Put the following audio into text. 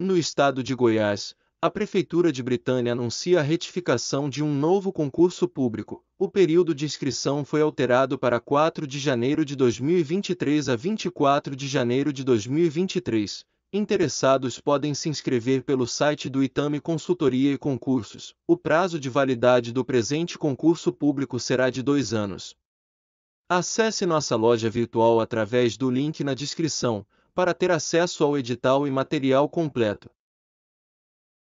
No estado de Goiás, a Prefeitura de Britânia anuncia a retificação de um novo concurso público. O período de inscrição foi alterado para 4 de janeiro de 2023 a 24 de janeiro de 2023. Interessados podem se inscrever pelo site do Itame Consultoria e Concursos. O prazo de validade do presente concurso público será de dois anos. Acesse nossa loja virtual através do link na descrição para ter acesso ao edital e material completo.